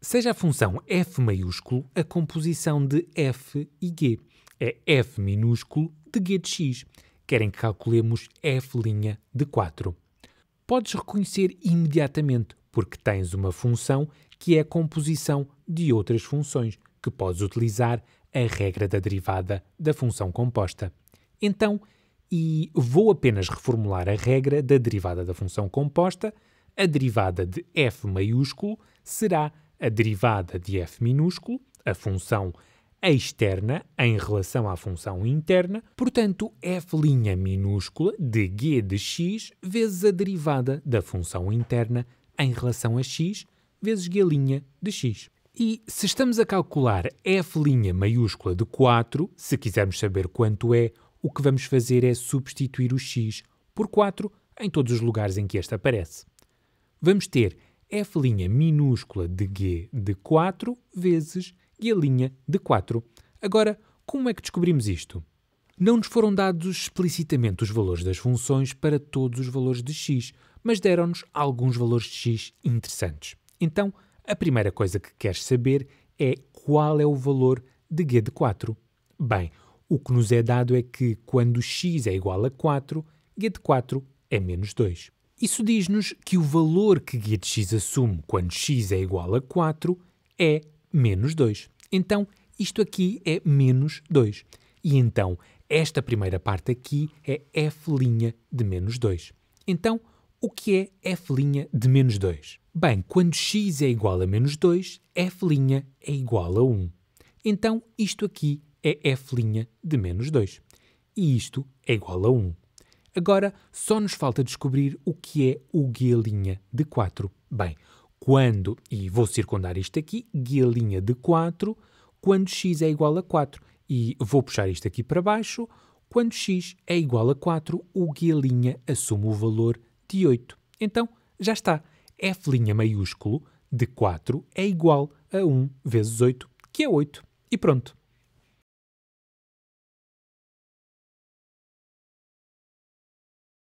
Seja a função f maiúsculo a composição de f e g. É f minúsculo de g de x. Querem que calculemos f' de 4. Podes reconhecer imediatamente, porque tens uma função que é a composição de outras funções, que podes utilizar a regra da derivada da função composta. Então, e vou apenas reformular a regra da derivada da função composta, a derivada de f maiúsculo será a derivada de f minúsculo, a função externa em relação à função interna, portanto, f' minúscula de g de x vezes a derivada da função interna em relação a x vezes g' de x. E se estamos a calcular f' maiúscula de 4, se quisermos saber quanto é, o que vamos fazer é substituir o x por 4 em todos os lugares em que este aparece. Vamos ter f' minúscula de g de 4 vezes g' de 4. Agora, como é que descobrimos isto? Não nos foram dados explicitamente os valores das funções para todos os valores de x, mas deram-nos alguns valores de x interessantes. Então, a primeira coisa que queres saber é qual é o valor de g de 4. Bem, o que nos é dado é que quando x é igual a 4, g de 4 é menos 2. Isso diz-nos que o valor que x assume quando x é igual a 4 é menos 2. Então, isto aqui é menos 2. E então, esta primeira parte aqui é f' de menos 2. Então, o que é f' de menos 2? Bem, quando x é igual a menos 2, f' é igual a 1. Então, isto aqui é f' de menos 2. E isto é igual a 1. Agora só nos falta descobrir o que é o guia-linha de 4. Bem, quando, e vou circundar isto aqui, guia-linha de 4, quando x é igual a 4. E vou puxar isto aqui para baixo, quando x é igual a 4, o guia-linha assume o valor de 8. Então, já está. f' maiúsculo de 4 é igual a 1 vezes 8, que é 8. E pronto.